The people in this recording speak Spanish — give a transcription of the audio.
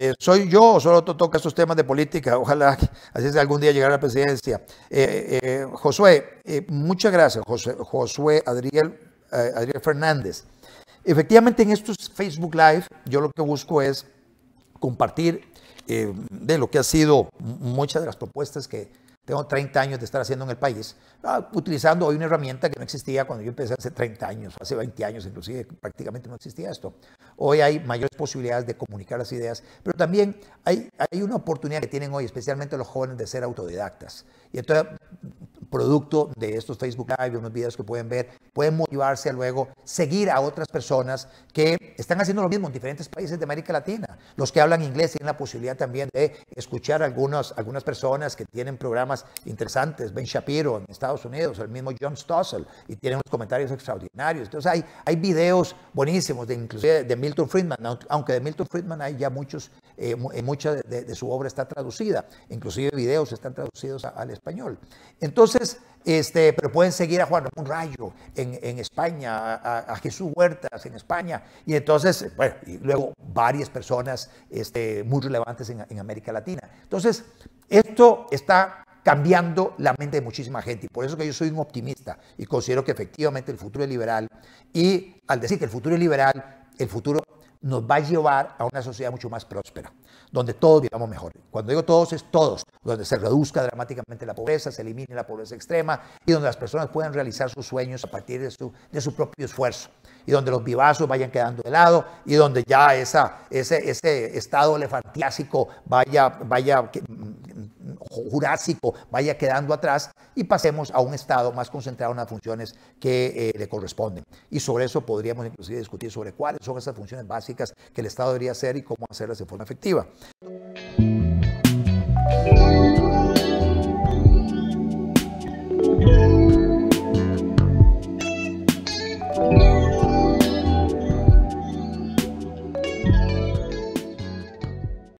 Eh, soy yo solo toca estos temas de política. Ojalá así sea algún día llegar a la presidencia. Eh, eh, Josué, muchas gracias, Josué Adriel, Adriel Fernández. Efectivamente, en estos Facebook Live, yo lo que busco es compartir de lo que ha sido muchas de las propuestas que, tengo 30 años de estar haciendo en el país, ah, utilizando hoy una herramienta que no existía cuando yo empecé hace 30 años, hace 20 años inclusive, prácticamente no existía esto. Hoy hay mayores posibilidades de comunicar las ideas, pero también hay, hay una oportunidad que tienen hoy, especialmente los jóvenes, de ser autodidactas. Y entonces producto de estos Facebook Live, unos videos que pueden ver, pueden motivarse a luego seguir a otras personas que están haciendo lo mismo en diferentes países de América Latina. Los que hablan inglés tienen la posibilidad también de escuchar a algunas, algunas personas que tienen programas interesantes, Ben Shapiro en Estados Unidos, el mismo John Stossel, y tienen unos comentarios extraordinarios. Entonces hay, hay videos buenísimos, de, inclusive de Milton Friedman, aunque de Milton Friedman hay ya muchos, eh, eh mucha de, su obra está traducida, inclusive videos están traducidos al español. Entonces, este, pero pueden seguir a Juan Ramón Rayo en, España, a, Jesús Huertas en España, y entonces, bueno, y luego varias personas este, muy relevantes en, en América Latina. Entonces, esto está cambiando la mente de muchísima gente. Y por eso que yo soy un optimista y considero que efectivamente el futuro es liberal. Y al decir que el futuro es liberal, el futuro nos va a llevar a una sociedad mucho más próspera, donde todos vivamos mejor. Cuando digo todos es todos, donde se reduzca dramáticamente la pobreza, se elimine la pobreza extrema y donde las personas puedan realizar sus sueños a partir de su, propio esfuerzo y donde los vivazos vayan quedando de lado y donde ya esa, ese, ese estado elefantiásico vaya, vaya jurásico vaya quedando atrás y pasemos a un Estado más concentrado en las funciones que eh, le corresponden. Y sobre eso podríamos inclusive discutir sobre cuáles son esas funciones básicas que el Estado debería hacer y cómo hacerlas de forma efectiva.